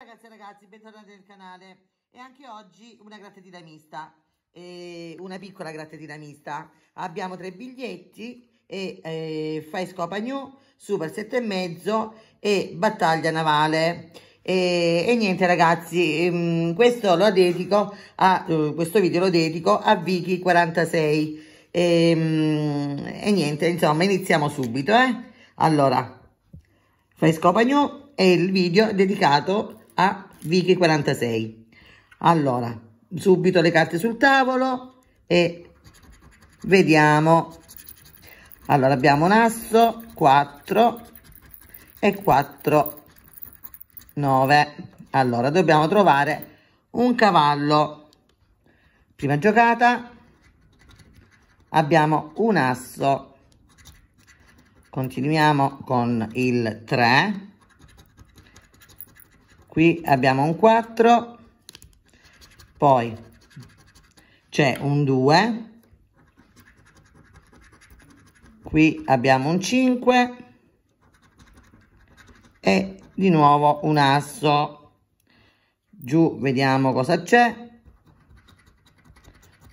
Ragazzi e ragazzi, bentornati nel canale e anche oggi una gratta dinamista, e una piccola gratta dinamista. Abbiamo tre biglietti e eh, Fai Scopa New, Super 7,5 e Battaglia Navale. E, e niente ragazzi, mh, mm, questo lo dedico a, uh, questo video lo dedico a Vicky46 e, mh, mm, e, niente, insomma iniziamo subito eh. Allora, Fai Scopa New è il video dedicato a Vicky 46 allora subito le carte sul tavolo e vediamo allora abbiamo un asso 4 e 4 9 allora dobbiamo trovare un cavallo prima giocata abbiamo un asso continuiamo con il 3 qui abbiamo un 4 poi c'è un 2 qui abbiamo un 5 e di nuovo un asso giù vediamo cosa c'è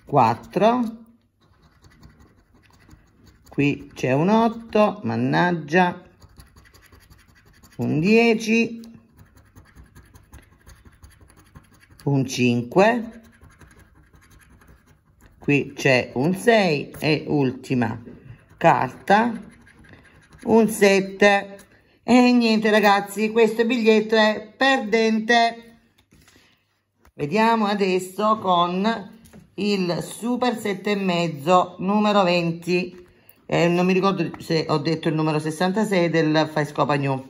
4 qui c'è un 8 mannaggia un 10 un 5 qui c'è un 6 e ultima carta un 7 e niente ragazzi questo biglietto è perdente vediamo adesso con il super 7 e mezzo numero 20 eh, non mi ricordo se ho detto il numero 66 del fai scopa new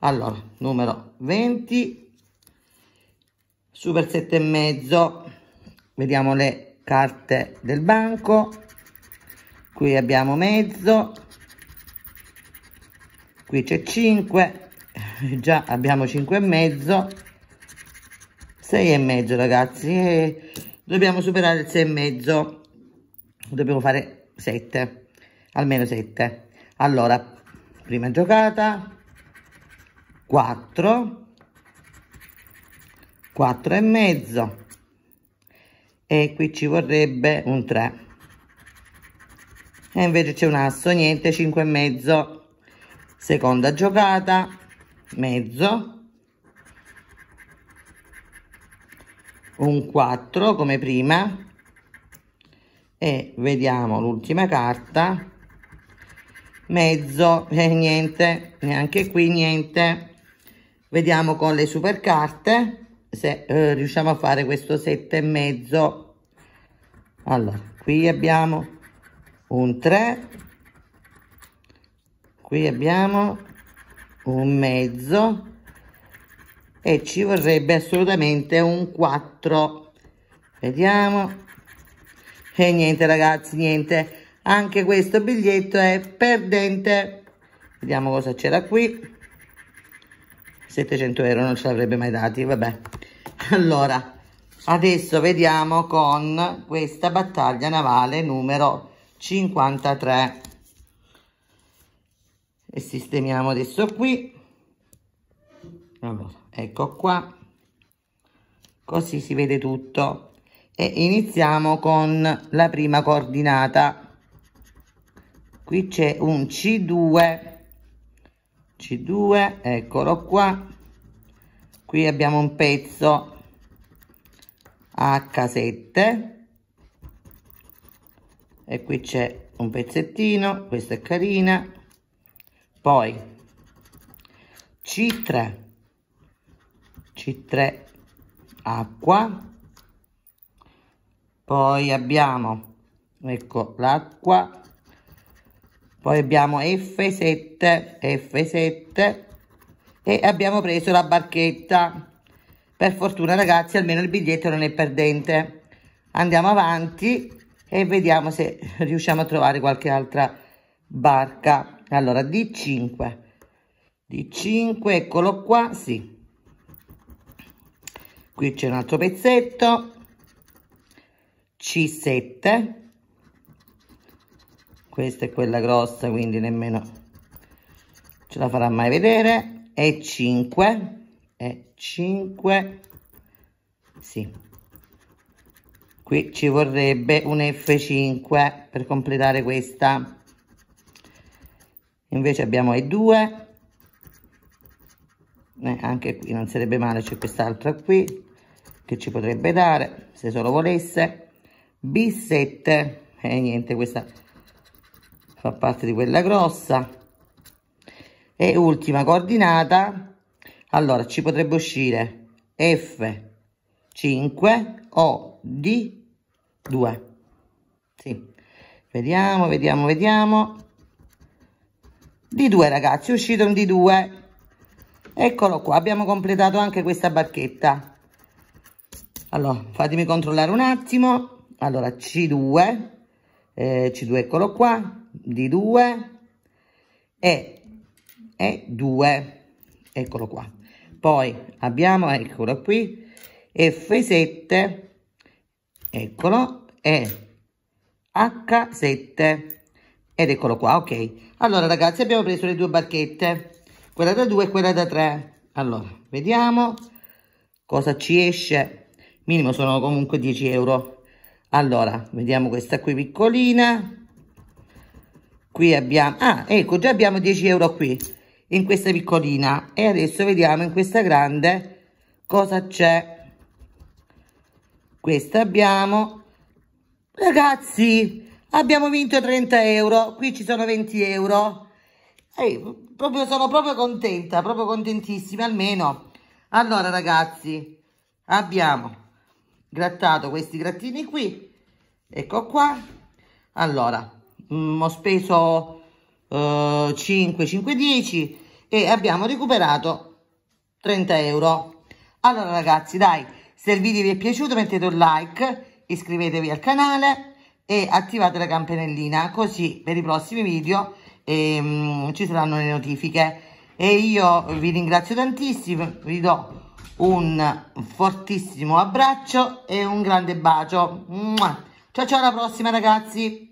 allora numero 20 super e mezzo vediamo le carte del banco qui abbiamo mezzo qui c'è 5 già abbiamo 5 e mezzo 6 e mezzo ragazzi e eh, dobbiamo superare il 6 e mezzo dobbiamo fare 7 almeno 7 allora prima giocata 4 4 e mezzo e qui ci vorrebbe un 3 e invece c'è un asso niente 5 e mezzo seconda giocata mezzo un 4 come prima e vediamo l'ultima carta mezzo e niente neanche qui niente vediamo con le super carte se eh, riusciamo a fare questo sette e mezzo allora qui abbiamo un 3 qui abbiamo un mezzo e ci vorrebbe assolutamente un 4 vediamo e niente ragazzi niente anche questo biglietto è perdente vediamo cosa c'era qui 700 euro non ci avrebbe mai dati vabbè allora adesso vediamo con questa battaglia navale numero 53 e sistemiamo adesso qui allora ecco qua così si vede tutto e iniziamo con la prima coordinata qui c'è un c2 c2 eccolo qua qui abbiamo un pezzo h7 e qui c'è un pezzettino questa è carina poi c3 c3 acqua poi abbiamo ecco l'acqua poi abbiamo F7, F7 e abbiamo preso la barchetta. Per fortuna ragazzi almeno il biglietto non è perdente. Andiamo avanti e vediamo se riusciamo a trovare qualche altra barca. Allora D5, D5 eccolo qua, sì. Qui c'è un altro pezzetto, C7, questa è quella grossa quindi nemmeno ce la farà mai vedere e 5 e 5 sì qui ci vorrebbe un F5 per completare questa invece abbiamo E2 eh, anche qui non sarebbe male c'è quest'altra qui che ci potrebbe dare se solo volesse B7 e eh, niente questa fa parte di quella grossa e ultima coordinata allora ci potrebbe uscire F 5 o D 2 sì. vediamo vediamo vediamo D2 ragazzi è uscito un D2 eccolo qua abbiamo completato anche questa barchetta allora fatemi controllare un attimo allora C2 eh, C2 eccolo qua, D2 e E2, eccolo qua. Poi abbiamo, eccolo qui, F7, eccolo, e H7 ed eccolo qua, ok. Allora ragazzi abbiamo preso le due barchette, quella da 2 e quella da 3. Allora, vediamo cosa ci esce. Minimo sono comunque 10 euro allora vediamo questa qui piccolina qui abbiamo ah ecco già abbiamo 10 euro qui in questa piccolina e adesso vediamo in questa grande cosa c'è questa abbiamo ragazzi abbiamo vinto 30 euro qui ci sono 20 euro e proprio sono proprio contenta proprio contentissima almeno allora ragazzi abbiamo grattato questi grattini qui ecco qua allora mh, mm, ho speso eh, 5 5 10 e abbiamo recuperato 30 euro allora ragazzi dai se il video vi è piaciuto mettete un like iscrivetevi al canale e attivate la campanellina così per i prossimi video ehm, ci saranno le notifiche e io vi ringrazio tantissimo vi do un fortissimo abbraccio e un grande bacio. Ciao ciao alla prossima ragazzi!